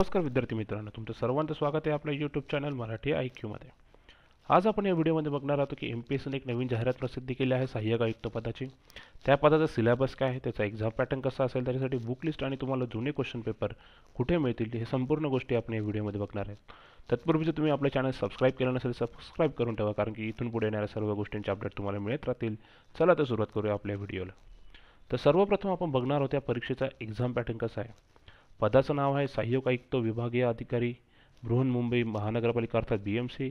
नमस्कार विद्यार्थी मित्रांनो तुमचं सर्वांचं स्वागत आहे आपल्या यूट्यूब चॅनल मराठी आय क्यूमध्ये आज आपण या व्हिडिओमध्ये बघणार आहोत की एम पी एसने एक नवीन जाहिरात प्रसिद्ध केली आहे सहाय्यक आयुक्त पदाची त्या पदाचा सिलेबस काय आहे त्याचा एक्झाम पॅटर्न कसा असेल त्याच्यासाठी बुक लिस्ट आणि तुम्हाला जुने क्वेश्चन पेपर कुठे मिळतील हे संपूर्ण गोष्टी आपण या व्हिडिओमध्ये बघणार आहेत तत्पूर्वी जर तुम्ही आपल्या चॅनल सबस्क्राईब केलं नसेल सबस्क्राईब करून ठेवा कारण की इथून पुढे येणाऱ्या सर्व गोष्टींचे अपडेट तुम्हाला मिळत राहतील चला तर सुरुवात करूया आपल्या व्हिडिओला तर सर्वप्रथम आपण बघणार आहोत या परीक्षेचा एक्झाम पॅटर्न कसा आहे पदाचं नाव आहे सहाय्यक आयुक्त विभागीय अधिकारी बृहन्मुंबई महानगरपालिका अर्थात बी एम सी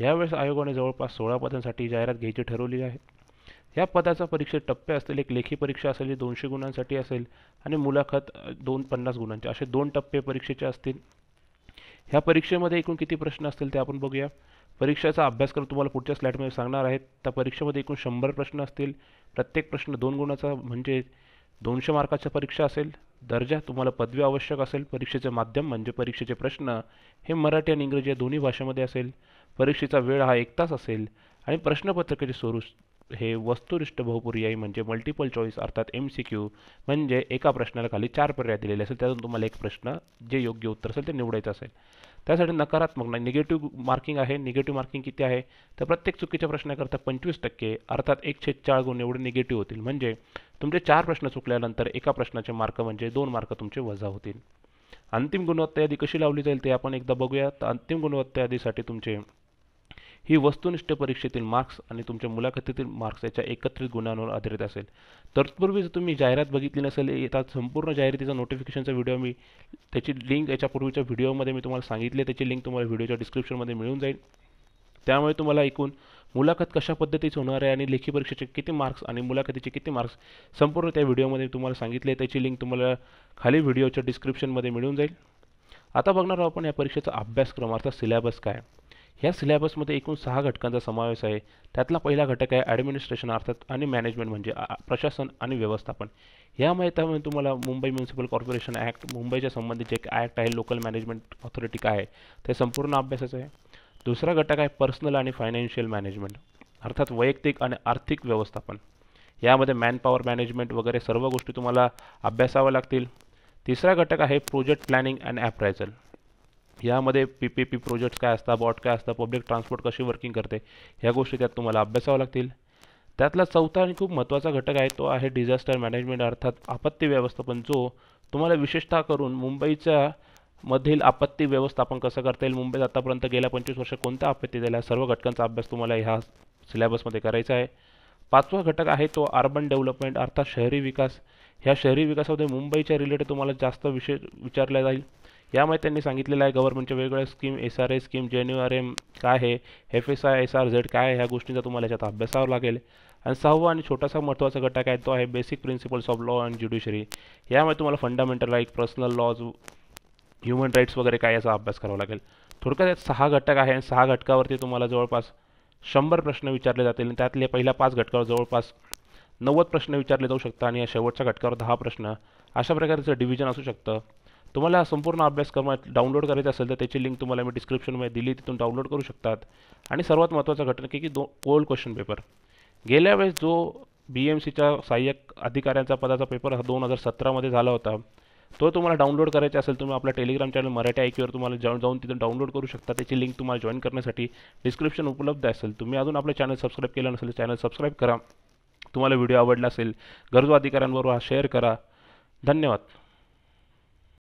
यावेळेस आयोगाने जवळपास सोळा पदांसाठी जाहिरात घ्यायची ठरवली आहे या पदाचा परीक्षेत टप्पे असतील एक लेखी परीक्षा असेल जी दोनशे गुणांसाठी असेल आणि मुलाखत दोन पन्नास गुणांचे असे दोन टप्पे परीक्षेचे असतील ह्या परीक्षेमध्ये एकूण किती प्रश्न असतील ते आपण बघूया परीक्षेचा अभ्यासक्रम तुम्हाला पुढच्या स्लाईडमध्ये सांगणार आहेत त्या परीक्षेमध्ये एकूण शंभर प्रश्न असतील प्रत्येक प्रश्न दोन गुणाचा म्हणजे दोनशे मार्काच्या परीक्षा असेल दर्जा तुम्हाला पदवी आवश्यक असेल परीक्षेचे माध्यम म्हणजे परीक्षेचे प्रश्न हे मराठी आणि इंग्रजी या दोन्ही भाषेमध्ये असेल परीक्षेचा वेळ हा एक तास असेल आणि प्रश्नपत्रिकेचे स्वरूप हे वस्तुनिष्ठ बहुपर्यायी म्हणजे मल्टिपल चॉईस अर्थात एम सी क्यू म्हणजे एका प्रश्नाला खाली चार पर्याय दिलेले असेल त्यातून तुम्हाला एक प्रश्न जे योग्य उत्तर असेल ते निवडायचं असेल त्यासाठी नकारात्मक नाही निगेटिव्ह मार्किंग आहे निगेटिव्ह मार्किंग किती आहे तर प्रत्येक चुकीच्या प्रश्नाकरता पंचवीस टक्के अर्थात एक छेद चार गुण एवढे निगेटिव्ह होतील म्हणजे तुमचे चार प्रश्न चुकल्यानंतर एका प्रश्नाचे मार्क म्हणजे दोन मार्क तुमचे वजा होतील अंतिम गुणवत्ता यादी कशी लावली जाईल ते आपण एकदा तर अंतिम गुणवत्ता यादीसाठी तुमचे ही वस्तुनिष्ठ परीक्षेतील मार्क्स आणि तुमच्या मुलाखतीतील मार्क्स याच्या एकत्रित गुणांवर आधारित असेल तत्पूर्वी जर तुम्ही जाहिरात बघितली नसेल येतात संपूर्ण जाहिरातीचा नोटिफिकेशनचा व्हिडिओ मी त्याची लिंक याच्यापूर्वीच्या व्हिडिओमध्ये मी तुम्हाला सांगितले त्याची लिंक तुम्हाला व्हिडिओच्या डिस्क्रिप्शनमध्ये मिळून जाईल त्यामुळे तुम्हाला एकूण मुलाखत कशा पद्धतीची होणार आहे आणि लेखी परीक्षेचे किती मार्क्स आणि मुलाखतीचे किती मार्क्स संपूर्ण त्या व्हिडिओमध्ये तुम्हाला सांगितले त्याची लिंक तुम्हाला खाली व्हिडिओच्या डिस्क्रिप्शनमध्ये मिळून जाईल आता बघणार आहोत आपण या परीक्षेचा अभ्यासक्रम अर्थात सिलेबस काय ह्या सिलेबसमध्ये एकूण सहा घटकांचा समावेश आहे त्यातला पहिला घटक आहे ॲडमिनिस्ट्रेशन अर्थात आणि मॅनेजमेंट म्हणजे प्रशासन आणि व्यवस्थापन या माहितीमध्ये तुम्हाला मुंबई म्युन्सिपल कॉर्पोरेशन ॲक्ट मुंबईच्या संबंधित जे ॲक्ट आहे लोकल मॅनेजमेंट ऑथॉरिटी काय आहे ते संपूर्ण अभ्यासाचं आहे दुसरा घटक आहे पर्सनल आणि फायनान्शियल मॅनेजमेंट अर्थात वैयक्तिक आणि आर्थिक व्यवस्थापन यामध्ये मॅनपॉवर मॅनेजमेंट वगैरे सर्व गोष्टी तुम्हाला अभ्यासाव्या लागतील तिसरा घटक आहे प्रोजेक्ट प्लॅनिंग अँड ॲप्रायझल यामध्ये पी पी पी प्रोजेक्ट्स काय असतात बॉट काय असतात पब्लिक ट्रान्सपोर्ट कशी वर्किंग करते ह्या गोष्टी त्यात तुम्हाला अभ्यासाव्या लागतील त्यातला चौथा आणि खूप महत्त्वाचा घटक आहे तो आहे डिझास्टर मॅनेजमेंट अर्थात आपत्ती व्यवस्थापन जो तुम्हाला विशेषतः करून मुंबईच्या मधील आपत्ती व्यवस्थापन कसं करता येईल मुंबईत आतापर्यंत गेल्या पंचवीस वर्ष कोणत्या आपत्ती दिल्या सर्व घटकांचा अभ्यास तुम्हाला ह्या सिलेबसमध्ये करायचा आहे पाचवा घटक आहे तो अर्बन डेव्हलपमेंट अर्थात शहरी विकास ह्या शहरी विकासामध्ये मुंबईच्या रिलेटेड तुम्हाला जास्त विषय विचारला जाईल यामध्ये त्यांनी सांगितलेलं आहे गव्हर्नमेंटच्या वेगवेगळ्या scheme S R A scheme J N R M काय आहे F S I S R Z काय आहे ह्या गोष्टींचा तुम्हाला याच्यात अभ्यासावं लागेल आणि सहावा आणि छोटासा महत्त्वाचा घटक आहे तो आहे basic principles of law and judiciary यामध्ये तुम्हाला fundamental right personal laws human rights वगैरे काय याचा अभ्यास करावा लागेल थोडक्यात यात सहा घटक आहे आणि सहा घटकावरती तुम्हाला जवळपास शंभर प्रश्न विचारले जातील आणि त्यातले पहिल्या पाच घटकावर जवळपास नव्वद प्रश्न विचारले जाऊ शकतात आणि या शेवटच्या घटकावर दहा प्रश्न अशा प्रकारचं डिव्हिजन असू शकतं तुम्हाला संपूर्ण अभ्यासक्रम डाउनलोड करायचा असेल तर त्याची लिंक तुम्हाला मी डिस्क्रिप्शनमध्ये दिली तिथून डाउनलोड करू शकतात आणि सर्वात महत्त्वाचा घटक की की दो ओल्ड क्वेश्चन पेपर गेल्या वेळेस जो बी एम सीच्या सहाय्यक अधिकाऱ्यांचा पदाचा पेपर हा दोन हजार सतरामध्ये झाला होता तो तुम्हाला डाउनलोड करायचा असेल तुम्ही आपला टेलिग्राम चॅनल मराठी आयक्यूवर तुम्हाला जाऊन जाऊन तिथून डाउनलोड करू शकता त्याची लिंक तुम्हाला जॉईन करण्यासाठी डिस्क्रिप्शन उपलब्ध असेल तुम्ही अजून आपलं चॅनल सबस्क्राईब केलं नसेल चॅनल सबस्क्राईब करा तुम्हाला व्हिडिओ आवडला असेल गरजू अधिकाऱ्यांबरोबर हा शेअर करा धन्यवाद